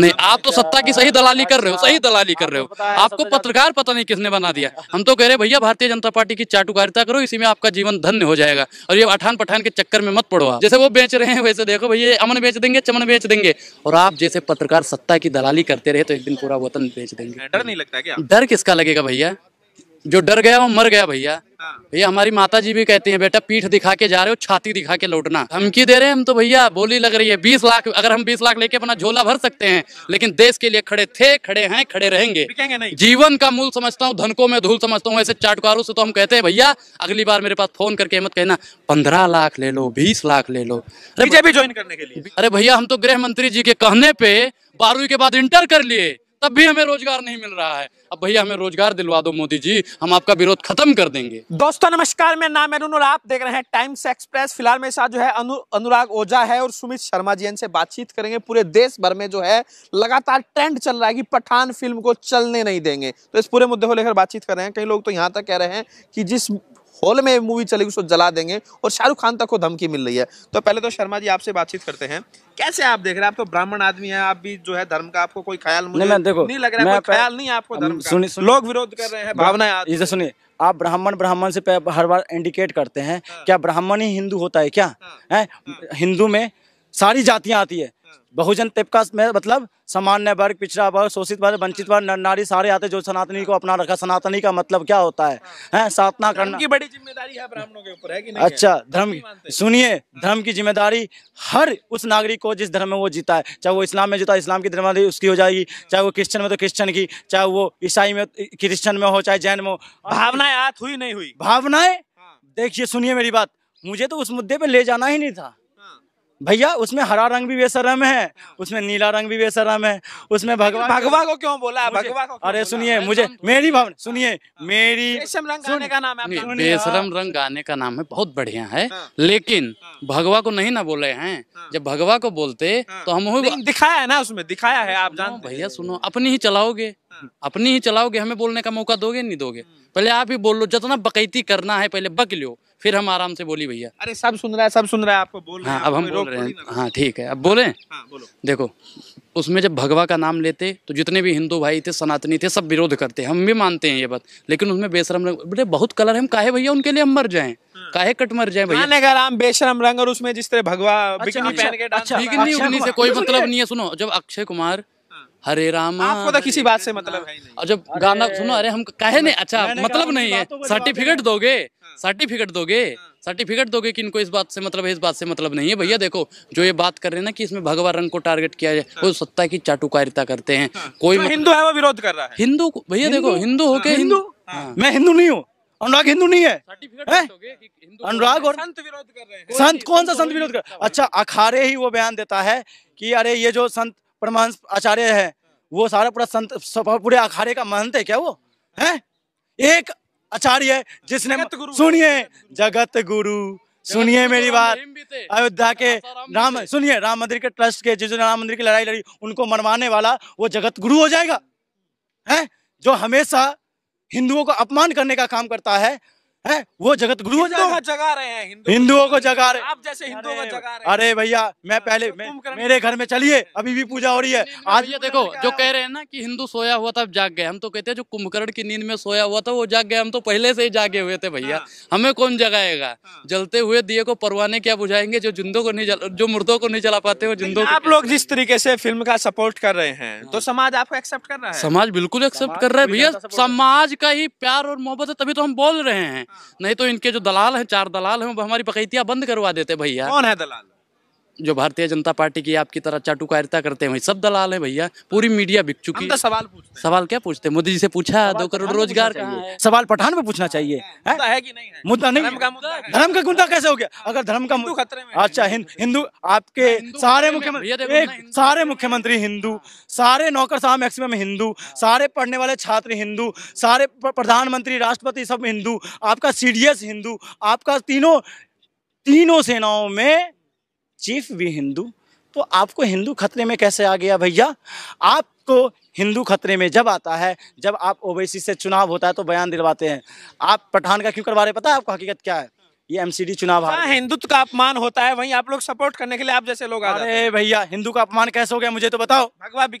नहीं आप तो सत्ता की सही दलाली कर रहे हो सही दलाली कर रहे हो आपको पत्रकार पता नहीं किसने बना दिया हम तो कह रहे भैया भारतीय जनता पार्टी की चाटुकारिता करो इसी में आपका जीवन धन्य हो जाएगा और ये अठान पठान के चक्कर में मत पड़ो जैसे वो बेच रहे हैं वैसे देखो भैया अमन बेच देंगे चमन बेच देंगे और आप जैसे पत्रकार सत्ता की दलाली करते रहे तो एक दिन पूरा वतन बेच देंगे डर नहीं लगता क्या डर किसका लगेगा भैया जो डर गया वो मर गया भैया ये हमारी माता जी भी कहती है बेटा पीठ दिखा के जा रहे हो छाती दिखा के लौटना धमकी दे रहे हैं हम तो भैया बोली लग रही है बीस लाख अगर हम बीस लाख लेके अपना झोला भर सकते हैं लेकिन देश के लिए खड़े थे खड़े हैं खड़े रहेंगे जीवन का मूल समझता हूँ धनकों में धूल समझता हूँ ऐसे चाटकारों से तो हम कहते हैं भैया अगली बार मेरे पास फोन करके मत कहना पंद्रह लाख ले लो बीस लाख ले लो बीजेपी ज्वाइन करने के लिए अरे भैया हम तो गृह मंत्री जी के कहने पे बारहवीं के बाद इंटर कर लिए तब भी हमें रोजगार नहीं मिल रहा है अब भैया हमें रोजगार दिलवा दो मोदी जी हम आपका विरोध खत्म कर देंगे दोस्तों नमस्कार मैं नाम अरुण और आप देख रहे हैं टाइम्स एक्सप्रेस फिलहाल मेरे साथ जो है अनु, अनुराग ओझा है और सुमित शर्मा जी इनसे बातचीत करेंगे पूरे देश भर में जो है लगातार ट्रेंड चल रहा है कि पठान फिल्म को चलने नहीं देंगे तो इस पूरे मुद्दे को लेकर बातचीत कर रहे हैं कई लोग तो यहाँ तक कह रहे हैं कि जिस हॉल में मूवी चलेगी उसको जला देंगे और शाहरुख खान तक को धमकी मिल रही है तो पहले तो शर्मा जी आपसे बातचीत करते हैं कैसे आप देख रहे हैं आप तो ब्राह्मण आदमी हैं आप भी जो है धर्म का आपको कोई ख्याल मुझे नहीं, देखो, नहीं लग रहा है कोई ख्याल नहीं आपको धर्म का सुनी, सुनी, लोग विरोध कर रहे हैं भावनाएं सुनिए आप ब्राह्मण ब्राह्मण से हर बार इंडिकेट करते हैं हाँ। क्या ब्राह्मण ही हिंदू होता है क्या हाँ। है हाँ। हिंदू में सारी जातियाँ आती है हाँ। बहुजन तिपका में मतलब सामान्य वर्ग पिछड़ा वर्ग शोषित वर्ग वंचित वर्ग नर नारी सारे आते जो सनातनी को अपना रखा सनातनी का मतलब क्या होता है हाँ। हैं साधना करना की बड़ी जिम्मेदारी है ब्राह्मणों के ऊपर है कि नहीं अच्छा धर्म सुनिए हाँ। धर्म की जिम्मेदारी हर उस नागरिक को जिस धर्म में वो जीता है चाहे वो इस्लाम में जीता इस्लाम की धर्मदारी उसकी हो जाएगी चाहे वो क्रिश्चन में तो क्रिश्चन की चाहे वो ईसाई में क्रिश्चन में हो चाहे जैन में हो भावनाएं आत हुई नहीं हुई भावनाएं देखिए सुनिए मेरी बात मुझे तो उस मुद्दे पर ले जाना ही नहीं था भैया उसमें हरा रंग भी बेसरम है उसमें नीला रंग भी बेसरम है उसमें भगवान भगवा को क्यों बोला भगवा को अरे सुनिए मुझे मेरी भावना सुनिए मेरी रंग गाने का नाम है बेशरम रंग गाने का नाम है बहुत बढ़िया है हाँ। लेकिन हाँ। भगवा को नहीं ना बोले हैं हाँ। जब भगवा को बोलते तो हम दिखाया है ना उसमें दिखाया है आप जान भैया सुनो अपनी ही चलाओगे अपनी ही चलाओगे हमें बोलने का मौका दोगे नहीं दोगे पहले आप ही बोल लो जितना बकैती करना है पहले बक लो फिर हम आराम से बोली भैया अरे सब सुन रहा है सब सुन रहा है आपको बोल हाँ अब हम बोल रहे हैं हाँ, हाँ ठीक है अब बोले हाँ, बोलो देखो उसमें जब भगवा का नाम लेते तो जितने भी हिंदू भाई थे सनातनी थे सब विरोध करते हम भी मानते हैं ये बात लेकिन उसमें बेशरम रंग बोले बहुत कलर हम काहे भैया उनके लिए हम मर जाए हाँ। काहे कट मर जाए भैया का बेशरम रंग और उसमें जिस तरह भगवा अच्छा, बिकनी अच्छा, पहन के अच्छा, डांस से कोई मतलब नहीं है सुनो जब अक्षय कुमार हरे रामा आपको तो किसी बात से मतलब है और जब गाना सुनो अरे हम कहे नहीं अच्छा मतलब नहीं है सर्टिफिकेट दोगे सर्टिफिकेट हाँ। दोगे सर्टिफिकेट हाँ। दोगे कि इनको इस बात से मतलब है इस बात से मतलब नहीं है भैया हाँ। देखो जो ये बात कर रहे हैं ना कि इसमें भगवान रंग को टारगेट किया जाए वो सत्ता की चाटुकारिता करते हैं कोई हिंदू है वो विरोध कर रहा है हिंदू भैया देखो हिंदू हो के हिंदू मैं हिंदू नहीं हूँ अनुराग हिंदू नहीं है, है? अनुराग और संत विरोध कर रहे हैं संत कौन सा संत विरोध कर अच्छा अखारे ही वो बयान देता है कि अरे ये जो संत परमांश आचार्य है वो सारा पूरा संत पूरे अखाड़े का महंत है क्या वो है एक आचार्य जिसने सुनिए जगत गुरु सुनिए मेरी बात अयोध्या के राम सुनिए राम मंदिर के ट्रस्ट के जिसने राम मंदिर की लड़ाई लड़ी उनको मरवाने वाला वो जगत गुरु हो जाएगा है जो हमेशा हिंदुओं को अपमान करने का काम करता है है वो जगत गुरु हो जाएगा जगा रहे हैं हिंदुओं को जगा रहे आप जैसे हिंदुओं को जगा रहे अरे भैया मैं पहले तो मेरे घर में चलिए अभी भी पूजा हो रही है आज ये देखो जो कह रहे हैं ना कि हिंदू सोया हुआ था जाग गए हम तो कहते हैं जो कुंभकर्ण की नींद में सोया हुआ था वो जाग गए हम तो पहले से ही जागे हुए थे भैया हाँ। हमें कौन जगाएगा हाँ। जलते हुए दिए को परवाने क्या बुझाएंगे जो जिंदो को नहीं जो मुर्दों को नहीं जला पाते वो जिंदो आप लोग जिस तरीके से फिल्म का सपोर्ट कर रहे हैं तो हाँ। समाज आपको एक्सेप्ट कर रहा है समाज बिल्कुल एक्सेप्ट कर रहा है भैया समाज का ही प्यार और मोहब्बत है तभी तो हम बोल रहे हैं नहीं तो इनके जो दलाल हैं चार दलाल हैं वो हमारी पकैतियाँ बंद करवा देते भैया कौन है दलाल जो भारतीय जनता पार्टी की आपकी तरह चाटुकारिता करते हैं सब दलाल है भैया पूरी मीडिया बिक चुकी है तो सवाल पूछते सवाल क्या पूछते हैं मोदी जी से पूछा दो तो करोड़ रोजगार का सवाल पठान में पूछना चाहिए है कि नहीं मुद्दा नहीं धर्म का मुद्दा कैसे हो गया हाँ। अगर धर्म का अच्छा हिंदू आपके हाँ, सारे मुख्यमंत्री सारे मुख्यमंत्री हिंदू हाँ। सारे नौकर साहब मैक्सिमम हिंदू सारे पढ़ने वाले छात्र हिंदू सारे प्रधानमंत्री राष्ट्रपति सब हिंदू आपका सीडीएस हिंदू आपका तीनों तीनों सेनाओं में चीफ भी हिंदू तो आपको हिंदू खतरे में कैसे आ गया भैया आपको हिंदू खतरे में जब आता है जब आप ओबीसी से चुनाव होता है तो बयान दिलवाते हैं आप पठान का क्यों करवा रहे पता है आपको हकीकत क्या है ये एमसीडी चुनाव हाँ, हिंदुत्व का अपमान होता है वहीं आप लोग सपोर्ट करने के लिए आप जैसे लोग आ रहे भैया हिंदू का अपमान कैसे हो गया मुझे तो बताओ भगवा